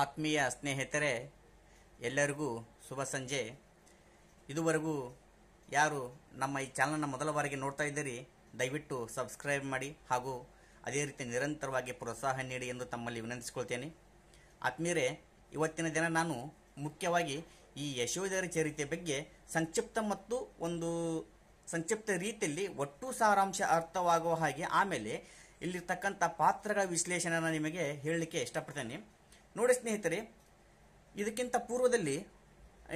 ಆತ್ಮೀಯ ಸ್ನೇಹಿತರೆ ಎಲ್ಲರಿಗೂ ಶುಭ ಸಂಜೆ ಇದುವರೆಗೂ ಯಾರು ನಮ್ಮ ಈ ಚಾನಲ್ನ ಮೊದಲ ಬಾರಿಗೆ ನೋಡ್ತಾ ಇದ್ದೀರಿ ದಯವಿಟ್ಟು ಸಬ್ಸ್ಕ್ರೈಬ್ ಮಾಡಿ ಹಾಗೂ ಅದೇ ರೀತಿ ನಿರಂತರವಾಗಿ ಪ್ರೋತ್ಸಾಹ ನೀಡಿ ಎಂದು ತಮ್ಮಲ್ಲಿ ವಿನಂತಿಸ್ಕೊಳ್ತೇನೆ ಆತ್ಮೀಯರೇ ಇವತ್ತಿನ ದಿನ ನಾನು ಮುಖ್ಯವಾಗಿ ಈ ಯಶೋಧರ ಚರಿತೆ ಬಗ್ಗೆ ಸಂಕ್ಷಿಪ್ತ ಮತ್ತು ಒಂದು ಸಂಕ್ಷಿಪ್ತ ರೀತಿಯಲ್ಲಿ ಒಟ್ಟು ಸಾರಾಂಶ ಅರ್ಥವಾಗುವ ಹಾಗೆ ಆಮೇಲೆ ಇಲ್ಲಿರ್ತಕ್ಕಂಥ ಪಾತ್ರಗಳ ವಿಶ್ಲೇಷಣೆಯನ್ನು ನಿಮಗೆ ಹೇಳಲಿಕ್ಕೆ ಇಷ್ಟಪಡ್ತೇನೆ ನೋಡಿ ಸ್ನೇಹಿತರೆ ಇದಕ್ಕಿಂತ ಪೂರ್ವದಲ್ಲಿ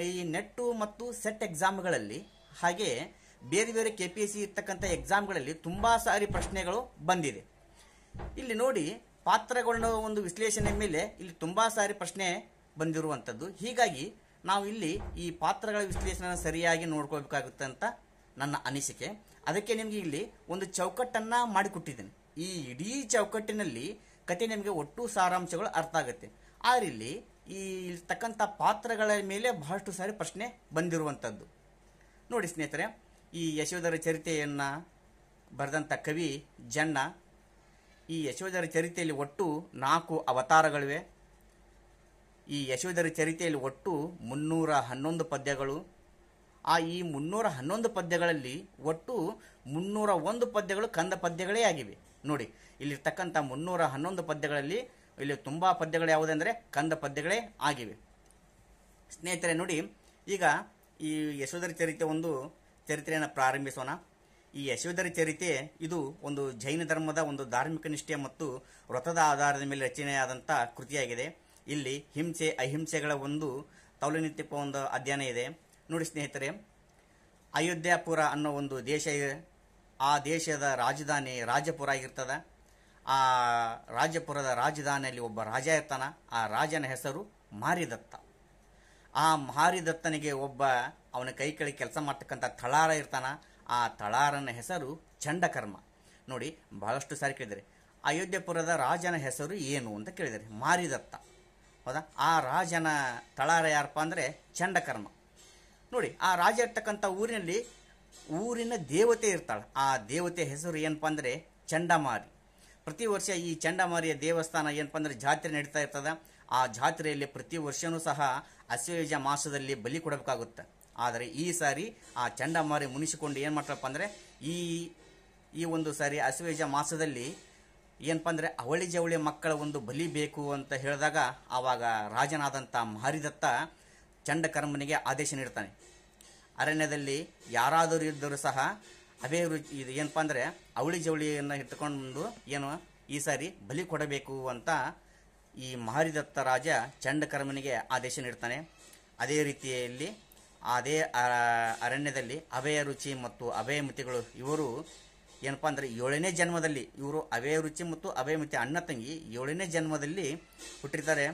ಈ ನೆಟ್ಟು ಮತ್ತು ಸೆಟ್ ಎಕ್ಸಾಮ್ಗಳಲ್ಲಿ ಹಾಗೆ ಬೇರೆ ಬೇರೆ ಕೆ ಪಿ ಎಸ್ ಸಿ ಇರ್ತಕ್ಕಂಥ ಎಕ್ಸಾಮ್ಗಳಲ್ಲಿ ತುಂಬ ಸಾರಿ ಪ್ರಶ್ನೆಗಳು ಬಂದಿದೆ ಇಲ್ಲಿ ನೋಡಿ ಪಾತ್ರಗಳನ್ನ ಒಂದು ವಿಶ್ಲೇಷಣೆ ಮೇಲೆ ಇಲ್ಲಿ ತುಂಬ ಸಾರಿ ಪ್ರಶ್ನೆ ಬಂದಿರುವಂಥದ್ದು ಹೀಗಾಗಿ ನಾವು ಇಲ್ಲಿ ಈ ಪಾತ್ರಗಳ ವಿಶ್ಲೇಷಣೆ ಸರಿಯಾಗಿ ನೋಡ್ಕೋಬೇಕಾಗುತ್ತೆ ಅಂತ ನನ್ನ ಅನಿಸಿಕೆ ಅದಕ್ಕೆ ನಿಮಗೆ ಇಲ್ಲಿ ಒಂದು ಚೌಕಟ್ಟನ್ನು ಮಾಡಿಕೊಟ್ಟಿದ್ದೇನೆ ಈ ಇಡೀ ಚೌಕಟ್ಟಿನಲ್ಲಿ ಕತೆ ನಿಮಗೆ ಒಟ್ಟು ಸಾರಾಂಶಗಳು ಅರ್ಥ ಆಗುತ್ತೆ ಆದರೆ ಇಲ್ಲಿ ಈ ಇರ್ತಕ್ಕಂಥ ಪಾತ್ರಗಳ ಮೇಲೆ ಬಹಳಷ್ಟು ಸಾರಿ ಪ್ರಶ್ನೆ ಬಂದಿರುವಂಥದ್ದು ನೋಡಿ ಸ್ನೇಹಿತರೆ ಈ ಯಶೋಧರ ಚರಿತೆಯನ್ನು ಬರೆದಂಥ ಕವಿ ಜನ್ನ ಈ ಯಶೋಧರ ಚರಿತೆಯಲ್ಲಿ ಒಟ್ಟು ನಾಲ್ಕು ಅವತಾರಗಳಿವೆ ಈ ಯಶೋಧರ ಚರಿತೆಯಲ್ಲಿ ಒಟ್ಟು ಮುನ್ನೂರ ಹನ್ನೊಂದು ಪದ್ಯಗಳು ಆ ಈ ಮುನ್ನೂರ ಹನ್ನೊಂದು ಪದ್ಯಗಳಲ್ಲಿ ಒಟ್ಟು ಮುನ್ನೂರ ಒಂದು ಪದ್ಯಗಳು ಕಂದ ಪದ್ಯಗಳೇ ಆಗಿವೆ ನೋಡಿ ಇಲ್ಲಿರ್ತಕ್ಕಂಥ ಮುನ್ನೂರ ಹನ್ನೊಂದು ಪದ್ಯಗಳಲ್ಲಿ ಇಲ್ಲಿ ತುಂಬ ಪದ್ಯಗಳು ಯಾವುದೆಂದರೆ ಕಂದ ಪದ್ಯಗಳೇ ಆಗಿವೆ ಸ್ನೇಹಿತರೆ ನೋಡಿ ಈಗ ಈ ಯಶೋಧರ ಚರಿತ್ರೆ ಒಂದು ಚರಿತ್ರೆಯನ್ನು ಪ್ರಾರಂಭಿಸೋಣ ಈ ಯಶೋಧರ ಚರಿತೆ ಇದು ಒಂದು ಜೈನ ಧರ್ಮದ ಒಂದು ಧಾರ್ಮಿಕ ನಿಷ್ಠೆ ಮತ್ತು ವ್ರತದ ಆಧಾರದ ಮೇಲೆ ರಚನೆಯಾದಂಥ ಕೃತಿಯಾಗಿದೆ ಇಲ್ಲಿ ಹಿಂಸೆ ಅಹಿಂಸೆಗಳ ಒಂದು ತೌಲನಿತ್ಯಪ ಒಂದು ಅಧ್ಯಯನ ಇದೆ ನೋಡಿ ಸ್ನೇಹಿತರೆ ಅಯೋಧ್ಯಾಪುರ ಅನ್ನೋ ಒಂದು ದೇಶ ಆ ದೇಶದ ರಾಜಧಾನಿ ರಾಜಪುರ ಆಗಿರ್ತದೆ ಆ ರಾಜಪುರದ ರಾಜಧಾನಿಯಲ್ಲಿ ಒಬ್ಬ ರಾಜ ಇರ್ತಾನ ಆ ರಾಜನ ಹೆಸರು ಮಾರಿದತ್ತ ಆ ಮಾರಿದತ್ತನಿಗೆ ಒಬ್ಬ ಅವನ ಕೈ ಕೆಳಗೆ ಕೆಲಸ ಮಾಡ್ತಕ್ಕಂಥ ತಳಾರ ಇರ್ತಾನ ಆ ತಳಾರನ ಹೆಸರು ಚಂಡಕರ್ಮ ನೋಡಿ ಬಹಳಷ್ಟು ಸಾರಿ ಕೇಳಿದರೆ ಅಯೋಧ್ಯಪುರದ ರಾಜನ ಹೆಸರು ಏನು ಅಂತ ಕೇಳಿದರೆ ಮಾರಿದತ್ತ ಹೌದಾ ಆ ರಾಜನ ತಳಾರ ಯಾರಪ್ಪ ಅಂದರೆ ಚಂಡಕರ್ಮ ನೋಡಿ ಆ ರಾಜ ಇರ್ತಕ್ಕಂಥ ಊರಿನಲ್ಲಿ ಊರಿನ ದೇವತೆ ಇರ್ತಾಳೆ ಆ ದೇವತೆ ಹೆಸರು ಏನಪ್ಪ ಅಂದರೆ ಚಂಡಮಾರಿ ಪ್ರತಿ ವರ್ಷ ಈ ಚಂಡಮಾರಿಯ ದೇವಸ್ಥಾನ ಏನಪ್ಪ ಅಂದರೆ ಜಾತ್ರೆ ನಡೀತಾ ಇರ್ತದೆ ಆ ಜಾತ್ರೆಯಲ್ಲಿ ಪ್ರತಿ ವರ್ಷವೂ ಸಹ ಅಶ್ವಯುಜ ಮಾಸದಲ್ಲಿ ಬಲಿ ಕೊಡಬೇಕಾಗುತ್ತೆ ಆದರೆ ಈ ಸಾರಿ ಆ ಚಂಡಮಾರಿ ಮುನಿಸಿಕೊಂಡು ಏನು ಮಾಡ್ತಪ್ಪ ಅಂದರೆ ಈ ಈ ಒಂದು ಸಾರಿ ಅಶ್ವಯುಜ ಮಾಸದಲ್ಲಿ ಏನಪ್ಪ ಅಂದರೆ ಅವಳಿ ಜವಳಿ ಮಕ್ಕಳ ಒಂದು ಬಲಿ ಬೇಕು ಅಂತ ಹೇಳಿದಾಗ ಆವಾಗ ರಾಜನಾದಂಥ ಮಹಾರಿದತ್ತ ಚಂಡಕರ್ಮನಿಗೆ ಆದೇಶ ನೀಡ್ತಾನೆ ಅರಣ್ಯದಲ್ಲಿ ಯಾರಾದರೂ ಇದ್ದರೂ ಸಹ ರುಚಿ ಇದು ಏನಪ್ಪ ಅಂದರೆ ಅವಳಿ ಜವಳಿಯನ್ನು ಇಟ್ಟುಕೊಂಡು ಏನು ಈ ಸಾರಿ ಬಲಿ ಕೊಡಬೇಕು ಅಂತ ಈ ಮಹಾರಿದತ್ತ ರಾಜ ಚಂಡಕರ್ಮನಿಗೆ ಆದೇಶ ನೀಡ್ತಾನೆ ಅದೇ ರೀತಿಯಲ್ಲಿ ಅದೇ ಅರಣ್ಯದಲ್ಲಿ ಅಭಯ ರುಚಿ ಮತ್ತು ಅಭಯ ಮಿತಿಗಳು ಇವರು ಏನಪ್ಪ ಅಂದರೆ ಏಳನೇ ಜನ್ಮದಲ್ಲಿ ಇವರು ಅಭಯ ರುಚಿ ಮತ್ತು ಅಭಯ ಮಿತಿ ಅಣ್ಣ ತಂಗಿ ಏಳನೇ ಜನ್ಮದಲ್ಲಿ ಹುಟ್ಟಿರ್ತಾರೆ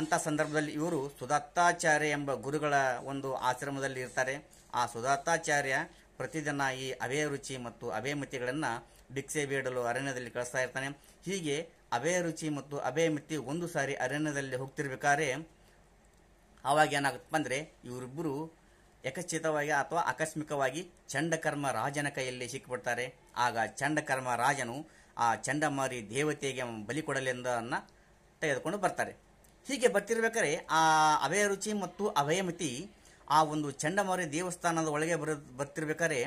ಅಂಥ ಸಂದರ್ಭದಲ್ಲಿ ಇವರು ಸುದತ್ತಾಚಾರ್ಯ ಎಂಬ ಗುರುಗಳ ಒಂದು ಆಶ್ರಮದಲ್ಲಿ ಇರ್ತಾರೆ ಆ ಸುದತ್ತಾಚಾರ್ಯ ಪ್ರತಿದಿನ ಈ ಅವೇ ರುಚಿ ಮತ್ತು ಅವೇ ಮಿತಿಗಳನ್ನು ಭಿಕ್ಷೆ ಬೇಡಲು ಅರಣ್ಯದಲ್ಲಿ ಕಳಿಸ್ತಾ ಇರ್ತಾನೆ ಹೀಗೆ ಅವೇ ರುಚಿ ಮತ್ತು ಅವೇ ಮಿತಿ ಒಂದು ಸಾರಿ ಅರಣ್ಯದಲ್ಲಿ ಹೋಗ್ತಿರ್ಬೇಕಾದ್ರೆ ಆವಾಗ ಏನಾಗುತ್ತಪ್ಪ ಅಂದರೆ ಇವರಿಬ್ಬರು ಯಕಶ್ಚಿತವಾಗಿ ಅಥವಾ ಆಕಸ್ಮಿಕವಾಗಿ ಚಂಡಕರ್ಮ ರಾಜನ ಕೈಯಲ್ಲಿ ಸಿಕ್ಕಿಬಿಡ್ತಾರೆ ಆಗ ಚಂಡಕರ್ಮ ರಾಜನು ಆ ಚಂಡಮಾರಿ ದೇವತೆಗೆ ಬಲಿ ಕೊಡಲೆಂದನ್ನು ತೆಗೆದುಕೊಂಡು ಬರ್ತಾರೆ ಹೀಗೆ ಬರ್ತಿರ್ಬೇಕಾದ್ರೆ ಆ ಅವಯ ರುಚಿ ಮತ್ತು ಅವಯಮತಿ ಆ ಒಂದು ಚಂಡಮಾರಿ ದೇವಸ್ಥಾನದ ಒಳಗೆ ಬರ ಬರ್ತಿರ್ಬೇಕಾದ್ರೆ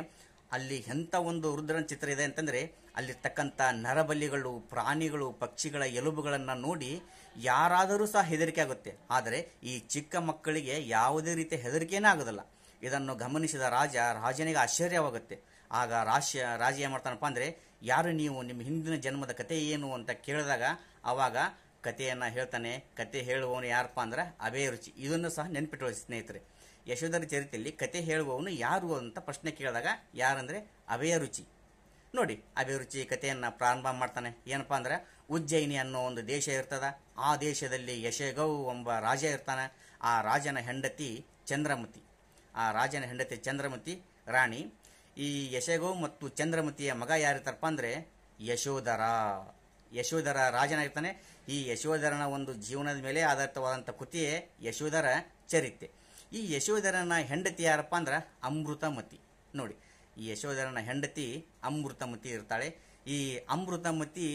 ಅಲ್ಲಿ ಎಂಥ ಒಂದು ರುದ್ರನ ಚಿತ್ರ ಇದೆ ಅಂತಂದರೆ ಅಲ್ಲಿರ್ತಕ್ಕಂಥ ನರಬಲಿಗಳು ಪ್ರಾಣಿಗಳು ಪಕ್ಷಿಗಳ ಎಲುಬುಗಳನ್ನು ನೋಡಿ ಯಾರಾದರೂ ಸಹ ಹೆದರಿಕೆ ಆಗುತ್ತೆ ಆದರೆ ಈ ಚಿಕ್ಕ ಮಕ್ಕಳಿಗೆ ಯಾವುದೇ ರೀತಿಯ ಹೆದರಿಕೆಯೇ ಆಗೋದಿಲ್ಲ ಇದನ್ನು ಗಮನಿಸಿದ ರಾಜ ರಾಜನಿಗೆ ಆಶ್ಚರ್ಯವಾಗುತ್ತೆ ಆಗ ರಾಶ ರಾಜ ಏನು ಮಾಡ್ತಾನಪ್ಪ ಅಂದರೆ ಯಾರು ನೀವು ನಿಮ್ಮ ಹಿಂದಿನ ಜನ್ಮದ ಕತೆ ಏನು ಅಂತ ಕೇಳಿದಾಗ ಆವಾಗ ಕಥೆಯನ್ನು ಹೇಳ್ತಾನೆ ಕತೆ ಹೇಳುವವನು ಯಾರಪ್ಪ ಅಂದರೆ ಅಬೇ ರುಚಿ ಇದನ್ನು ಸಹ ನೆನಪಿಟ್ಟು ಸ್ನೇಹಿತರೆ ಯಶೋಧರ ಚರಿತ್ರೆಯಲ್ಲಿ ಕತೆ ಹೇಳುವವನು ಯಾರು ಅಂತ ಪ್ರಶ್ನೆ ಕೇಳಿದಾಗ ಯಾರಂದರೆ ಅಭಯರುಚಿ ನೋಡಿ ಅಭಿರುಚಿ ಕಥೆಯನ್ನು ಪ್ರಾರಂಭ ಮಾಡ್ತಾನೆ ಏನಪ್ಪ ಅಂದರೆ ಉಜ್ಜಯಿನಿ ಅನ್ನೋ ಒಂದು ದೇಶ ಇರ್ತದ ಆ ದೇಶದಲ್ಲಿ ಯಶಗೌ ಎಂಬ ರಾಜ ಇರ್ತಾನೆ ಆ ರಾಜನ ಹೆಂಡತಿ ಚಂದ್ರಮತಿ ಆ ರಾಜನ ಹೆಂಡತಿ ಚಂದ್ರಮತಿ ರಾಣಿ ಈ ಯಶಗೌ ಮತ್ತು ಚಂದ್ರಮತಿಯ ಮಗ ಯಾರಿರ್ತಾರಪ್ಪ ಅಂದರೆ ಯಶೋಧರ ಯಶೋಧರ ಇರ್ತಾನೆ ಈ ಯಶೋಧರನ ಒಂದು ಜೀವನದ ಮೇಲೆ ಆಧಾರಿತವಾದಂಥ ಕೃತಿಯೇ ಯಶೋಧರ ಚರಿತೆ ಈ ಯಶೋಧರನ ಹೆಂಡತಿ ಯಾರಪ್ಪ ಅಂದ್ರೆ ಅಮೃತಮತಿ ನೋಡಿ ಈ ಯಶೋಧರನ ಹೆಂಡತಿ ಅಮೃತಮತಿ ಇರ್ತಾಳೆ ಈ ಅಮೃತಮತಿ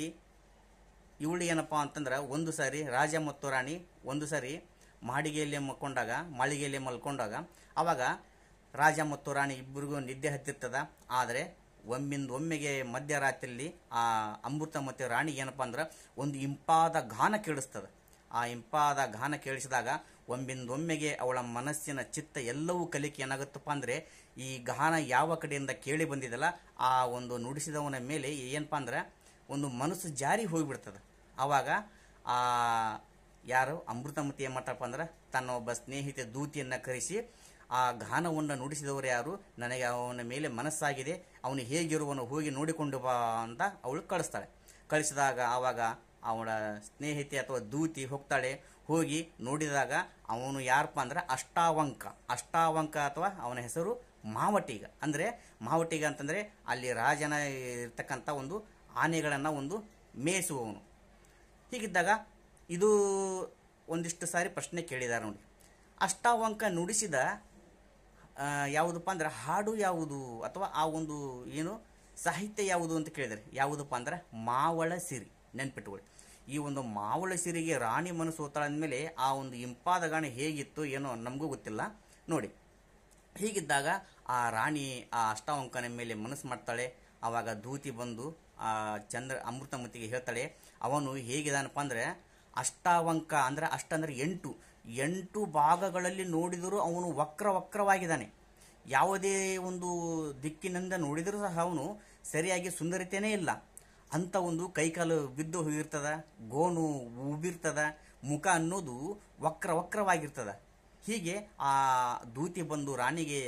ಇವಳು ಏನಪ್ಪ ಅಂತಂದ್ರೆ ಒಂದು ಸಾರಿ ರಾಜ ಮತ್ತು ರಾಣಿ ಒಂದು ಸಾರಿ ಮಾಡಿಗೆಯಲ್ಲಿ ಮಲ್ಕೊಂಡಾಗ ಮಾಳಿಗೆಯಲ್ಲಿ ಮಲ್ಕೊಂಡಾಗ ಅವಾಗ ರಾಜ ಮತ್ತು ರಾಣಿ ಇಬ್ಬರಿಗೂ ನಿದ್ದೆ ಹತ್ತಿರ್ತದ ಆದರೆ ಒಮ್ಮಿಂದ ಒಮ್ಮೆಗೆ ಮಧ್ಯರಾತ್ರಿಯಲ್ಲಿ ಆ ಅಮೃತಮತಿ ರಾಣಿ ಏನಪ್ಪ ಅಂದ್ರೆ ಒಂದು ಇಂಪಾದ ಗಾನ ಕೇಳಿಸ್ತದೆ ಆ ಇಂಪಾದ ಗಾನ ಕೇಳಿಸಿದಾಗ ಒಮ್ಮಿಂದೊಮ್ಮೆಗೆ ಅವಳ ಮನಸ್ಸಿನ ಚಿತ್ತ ಎಲ್ಲವೂ ಕಲಿಕೆ ಏನಾಗುತ್ತಪ್ಪ ಅಂದರೆ ಈ ಗಾನ ಯಾವ ಕಡೆಯಿಂದ ಕೇಳಿ ಬಂದಿದ್ದಲ್ಲ ಆ ಒಂದು ನುಡಿಸಿದವನ ಮೇಲೆ ಏನಪ್ಪ ಅಂದ್ರೆ ಒಂದು ಮನಸ್ಸು ಜಾರಿ ಹೋಗಿಬಿಡ್ತದೆ ಆವಾಗ ಆ ಯಾರು ಅಮೃತಮತಿ ಏನು ಅಂದ್ರೆ ತನ್ನ ಒಬ್ಬ ಸ್ನೇಹಿತ ದೂತಿಯನ್ನು ಕರೆಸಿ ಆ ಗಾನವನ್ನು ನುಡಿಸಿದವರು ಯಾರು ನನಗೆ ಅವನ ಮೇಲೆ ಮನಸ್ಸಾಗಿದೆ ಅವನು ಹೇಗಿರುವನು ಹೋಗಿ ನೋಡಿಕೊಂಡು ಬಾ ಅಂತ ಅವಳು ಕಳಿಸ್ತಾಳೆ ಕಳಿಸಿದಾಗ ಆವಾಗ ಅವನ ಸ್ನೇಹಿತೆ ಅಥವಾ ದೂತಿ ಹೋಗ್ತಾಳೆ ಹೋಗಿ ನೋಡಿದಾಗ ಅವನು ಯಾರಪ್ಪ ಅಂದ್ರೆ ಅಷ್ಟಾವಂಕ ಅಷ್ಟಾವಂಕ ಅಥವಾ ಅವನ ಹೆಸರು ಮಾವಟಿಗ ಅಂದರೆ ಮಾವಟಿಗ ಅಂತಂದರೆ ಅಲ್ಲಿ ರಾಜನ ಇರ್ತಕ್ಕಂಥ ಒಂದು ಆನೆಗಳನ್ನು ಒಂದು ಮೇಯಿಸುವವನು ಹೀಗಿದ್ದಾಗ ಇದು ಒಂದಿಷ್ಟು ಸಾರಿ ಪ್ರಶ್ನೆ ಕೇಳಿದ್ದಾರೆ ನೋಡಿ ಅಷ್ಟಾವಂಕ ನುಡಿಸಿದ ಯಾವುದಪ್ಪ ಅಂದ್ರೆ ಹಾಡು ಯಾವುದು ಅಥವಾ ಆ ಒಂದು ಏನು ಸಾಹಿತ್ಯ ಯಾವುದು ಅಂತ ಕೇಳಿದರೆ ಯಾವುದಪ್ಪ ಅಂದ್ರೆ ಮಾವಳ ಸಿರಿ ನೆನ್ಪಿಟ್ಕೊಳ್ಳಿ ಈ ಒಂದು ಮಾವಳ ಸಿರಿಗೆ ರಾಣಿ ಮನಸ್ಸು ಹೋತಾಳ ಅಂದಮೇಲೆ ಆ ಒಂದು ಇಂಪಾದ ಗಾಣ ಹೇಗಿತ್ತು ಏನೋ ನಮಗೂ ಗೊತ್ತಿಲ್ಲ ನೋಡಿ ಹೀಗಿದ್ದಾಗ ಆ ರಾಣಿ ಆ ಅಷ್ಟಾವಂಕನ ಮೇಲೆ ಮನಸ್ಸು ಮಾಡ್ತಾಳೆ ಆವಾಗ ದೂತಿ ಬಂದು ಆ ಚಂದ್ರ ಅಮೃತಮತಿಗೆ ಹೇಳ್ತಾಳೆ ಅವನು ಹೇಗಿದಾನಪ್ಪ ಅಂದರೆ ಅಷ್ಟಾವಂಕ ಅಂದರೆ ಅಷ್ಟಂದರೆ ಎಂಟು ಎಂಟು ಭಾಗಗಳಲ್ಲಿ ನೋಡಿದರೂ ಅವನು ವಕ್ರ ವಕ್ರವಾಗಿದ್ದಾನೆ ಯಾವುದೇ ಒಂದು ದಿಕ್ಕಿನಿಂದ ನೋಡಿದರೂ ಸಹ ಅವನು ಸರಿಯಾಗಿ ಸುಂದರತೆಯೇ ಇಲ್ಲ ಅಂಥ ಒಂದು ಕೈಕಾಲು ಬಿದ್ದು ಹೋಗಿರ್ತದ ಗೋಣು ಉಬ್ಬಿರ್ತದ ಮುಖ ಅನ್ನೋದು ವಕ್ರ ವಕ್ರವಾಗಿರ್ತದ ಹೀಗೆ ಆ ದೂತಿ ಬಂದು ರಾಣಿಗೆ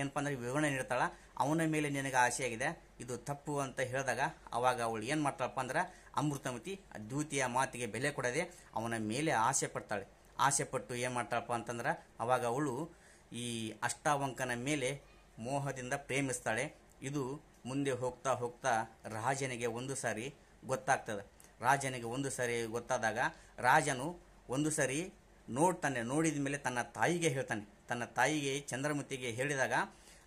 ಏನಪ್ಪ ಅಂದ್ರೆ ವಿವರಣೆ ನೀಡ್ತಾಳೆ ಅವನ ಮೇಲೆ ನಿನಗೆ ಆಸೆಯಾಗಿದೆ ಇದು ತಪ್ಪು ಅಂತ ಹೇಳಿದಾಗ ಅವಾಗ ಅವಳು ಏನು ಮಾಡ್ತಾಳಪ್ಪ ಅಂದ್ರೆ ಅಮೃತಮತಿ ದೂತಿಯ ಮಾತಿಗೆ ಬೆಲೆ ಕೊಡದೆ ಅವನ ಮೇಲೆ ಆಸೆ ಪಡ್ತಾಳೆ ಆಸೆ ಪಟ್ಟು ಏನು ಮಾಡ್ತಾಳಪ್ಪ ಅಂತಂದ್ರೆ ಅವಾಗ ಅವಳು ಈ ಅಷ್ಟಾವಂಕನ ಮೇಲೆ ಮೋಹದಿಂದ ಪ್ರೇಮಿಸ್ತಾಳೆ ಇದು ಮುಂದೆ ಹೋಗ್ತಾ ಹೋಗ್ತಾ ರಾಜನಿಗೆ ಒಂದು ಸಾರಿ ಗೊತ್ತಾಗ್ತದೆ ರಾಜನಿಗೆ ಒಂದು ಸಾರಿ ಗೊತ್ತಾದಾಗ ರಾಜನು ಒಂದು ಸಾರಿ ನೋಡ್ತಾನೆ ನೋಡಿದ ಮೇಲೆ ತನ್ನ ತಾಯಿಗೆ ಹೇಳ್ತಾನೆ ತನ್ನ ತಾಯಿಗೆ ಚಂದ್ರಮತಿಗೆ ಹೇಳಿದಾಗ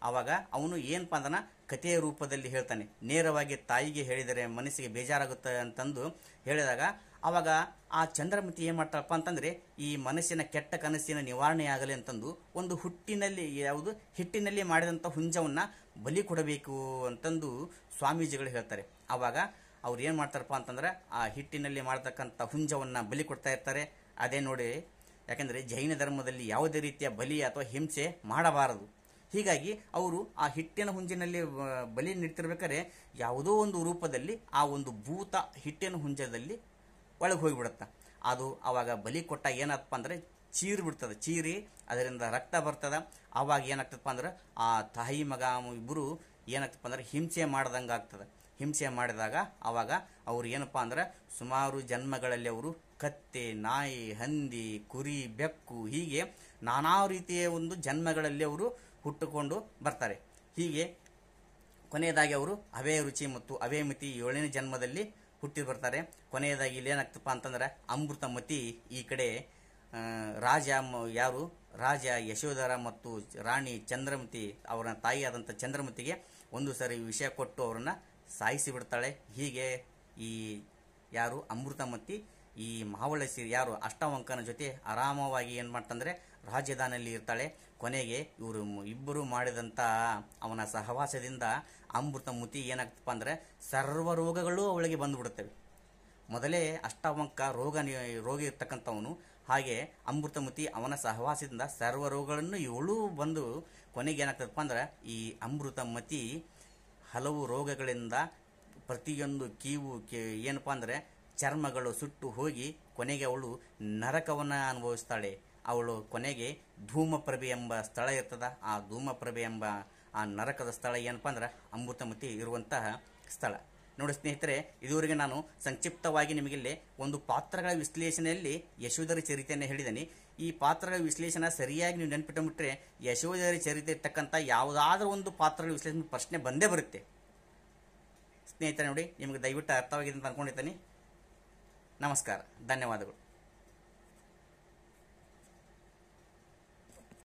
ಆವಾಗ ಅವನು ಏನಪ್ಪ ಅಂದ್ರೆ ಕಥೆಯ ರೂಪದಲ್ಲಿ ಹೇಳ್ತಾನೆ ನೇರವಾಗಿ ತಾಯಿಗೆ ಹೇಳಿದರೆ ಮನಸ್ಸಿಗೆ ಬೇಜಾರಾಗುತ್ತೆ ಅಂತಂದು ಹೇಳಿದಾಗ ಆವಾಗ ಆ ಚಂದ್ರಮತಿ ಏನು ಮಾಡ್ತಾಳಪ್ಪ ಅಂತಂದರೆ ಈ ಮನಸ್ಸಿನ ಕೆಟ್ಟ ಕನಸಿನ ನಿವಾರಣೆಯಾಗಲಿ ಅಂತಂದು ಒಂದು ಹುಟ್ಟಿನಲ್ಲಿ ಯಾವುದು ಹಿಟ್ಟಿನಲ್ಲಿ ಮಾಡಿದಂಥ ಹುಂಜವನ್ನು ಬಲಿ ಕೊಡಬೇಕು ಅಂತಂದು ಸ್ವಾಮೀಜಿಗಳು ಹೇಳ್ತಾರೆ ಆವಾಗ ಅವ್ರು ಏನು ಮಾಡ್ತಾರಪ್ಪ ಅಂತಂದ್ರೆ ಆ ಹಿಟ್ಟಿನಲ್ಲಿ ಮಾಡ್ತಕ್ಕಂಥ ಹುಂಜವನ್ನು ಬಲಿ ಕೊಡ್ತಾ ಇರ್ತಾರೆ ಅದೇ ನೋಡಿ ಯಾಕೆಂದರೆ ಜೈನ ಧರ್ಮದಲ್ಲಿ ಯಾವುದೇ ರೀತಿಯ ಬಲಿ ಅಥವಾ ಹಿಂಸೆ ಮಾಡಬಾರದು ಹೀಗಾಗಿ ಅವರು ಆ ಹಿಟ್ಟಿನ ಹುಂಜಿನಲ್ಲಿ ಬಲಿ ನೀಡ್ತಿರ್ಬೇಕಾದ್ರೆ ಯಾವುದೋ ಒಂದು ರೂಪದಲ್ಲಿ ಆ ಒಂದು ಭೂತ ಹಿಟ್ಟಿನ ಹುಂಜದಲ್ಲಿ ಒಳಗೆ ಹೋಗಿಬಿಡುತ್ತೆ ಅದು ಆವಾಗ ಬಲಿ ಕೊಟ್ಟ ಏನಪ್ಪ ಅಂದರೆ ಚೀರ್ ಬಿಡ್ತದೆ ಚೀರಿ ಅದರಿಂದ ರಕ್ತ ಬರ್ತದೆ ಆವಾಗ ಏನಾಗ್ತದಪ್ಪ ಅಂದ್ರೆ ಆ ತಾಯಿ ಮಗ ಇಬ್ಬರು ಏನಾಗ್ತಪ್ಪ ಅಂದ್ರೆ ಹಿಂಸೆ ಮಾಡ್ದಂಗೆ ಆಗ್ತದೆ ಹಿಂಸೆ ಮಾಡಿದಾಗ ಆವಾಗ ಅವ್ರು ಏನಪ್ಪ ಅಂದ್ರೆ ಸುಮಾರು ಜನ್ಮಗಳಲ್ಲಿ ಅವರು ಕತ್ತೆ ನಾಯಿ ಹಂದಿ ಕುರಿ ಬೆಕ್ಕು ಹೀಗೆ ನಾನಾ ರೀತಿಯ ಒಂದು ಜನ್ಮಗಳಲ್ಲಿ ಅವರು ಹುಟ್ಟುಕೊಂಡು ಬರ್ತಾರೆ ಹೀಗೆ ಕೊನೆಯದಾಗಿ ಅವರು ಅವೇ ರುಚಿ ಮತ್ತು ಅವೇ ಮಿತಿ ಏಳನೇ ಜನ್ಮದಲ್ಲಿ ಹುಟ್ಟಿ ಬರ್ತಾರೆ ಕೊನೆಯದಾಗಿ ಇಲ್ಲಿ ಏನಾಗ್ತಪ್ಪ ಅಂತಂದ್ರೆ ಅಮೃತಮತಿ ಈ ಕಡೆ ರಾಜ ಯಾರು ರಾಜ ಯಶೋಧರ ಮತ್ತು ರಾಣಿ ಚಂದ್ರಮತಿ ಅವರ ತಾಯಿಯಾದಂಥ ಚಂದ್ರಮತಿಗೆ ಒಂದು ಸಾರಿ ವಿಷಯ ಕೊಟ್ಟು ಅವರನ್ನು ಸಾಯಿಸಿ ಬಿಡ್ತಾಳೆ ಹೀಗೆ ಈ ಯಾರು ಅಮೃತಮತಿ ಈ ಮಹಾವಳಸಿ ಯಾರು ಅಷ್ಟವಂಕನ ಜೊತೆ ಆರಾಮವಾಗಿ ಏನು ಮಾಡ್ತಂದರೆ ರಾಜಧಾನಿಯಲ್ಲಿ ಇರ್ತಾಳೆ ಕೊನೆಗೆ ಇವರು ಇಬ್ಬರು ಮಾಡಿದಂಥ ಅವನ ಸಹವಾಸದಿಂದ ಅಮೃತಮತಿ ಏನಾಗ್ತಪ್ಪ ಅಂದರೆ ಸರ್ವ ರೋಗಗಳು ಅವಳಿಗೆ ಬಂದುಬಿಡುತ್ತವೆ ಮೊದಲೇ ಅಷ್ಟವಂಕ ರೋಗ ರೋಗ ಇರ್ತಕ್ಕಂಥವನು ಹಾಗೆ ಅಮೃತಮತಿ ಅವನ ಸಹವಾಸದಿಂದ ಸರ್ವ ರೋಗಗಳನ್ನು ಇವಳು ಬಂದು ಕೊನೆಗೆ ಏನಾಗ್ತದಪ್ಪ ಅಂದ್ರೆ ಈ ಅಮೃತಮತಿ ಹಲವು ರೋಗಗಳಿಂದ ಪ್ರತಿಯೊಂದು ಕೀವು ಕೇ ಏನಪ್ಪ ಅಂದರೆ ಚರ್ಮಗಳು ಸುಟ್ಟು ಹೋಗಿ ಕೊನೆಗೆ ಅವಳು ನರಕವನ್ನು ಅನುಭವಿಸ್ತಾಳೆ ಅವಳು ಕೊನೆಗೆ ಧೂಮಪ್ರಭೆ ಎಂಬ ಸ್ಥಳ ಇರ್ತದ ಆ ಧೂಮಪ್ರಭೆ ಎಂಬ ಆ ನರಕದ ಸ್ಥಳ ಏನಪ್ಪ ಅಂದ್ರೆ ಅಮೃತಮತಿ ಇರುವಂತಹ ಸ್ಥಳ ನೋಡಿ ಸ್ನೇಹಿತರೆ ಇದುವರೆಗೆ ನಾನು ಸಂಕ್ಷಿಪ್ತವಾಗಿ ನಿಮಗಿಲ್ಲಿ ಒಂದು ಪಾತ್ರಗಳ ವಿಶ್ಲೇಷಣೆಯಲ್ಲಿ ಯಶೋಧರ ಚರಿತೆಯನ್ನು ಹೇಳಿದ್ದೀನಿ ಈ ಪಾತ್ರಗಳ ವಿಶ್ಲೇಷಣೆ ಸರಿಯಾಗಿ ನೀವು ನೆನಪಿಟ್ಟುಬಿಟ್ರೆ ಯಶೋಧರಿ ಯಶೋಧರ ಚರಿತೆ ಇರ್ತಕ್ಕಂಥ ಯಾವುದಾದ್ರೂ ಒಂದು ಪಾತ್ರಗಳ ವಿಶ್ಲೇಷಣೆ ಪ್ರಶ್ನೆ ಬಂದೇ ಬರುತ್ತೆ ಸ್ನೇಹಿತರೆ ನೋಡಿ ನಿಮಗೆ ದಯವಿಟ್ಟು ಅರ್ಥವಾಗಿದೆ ಅಂತ ಅನ್ಕೊಂಡಿರ್ತೀನಿ ನಮಸ್ಕಾರ ಧನ್ಯವಾದಗಳು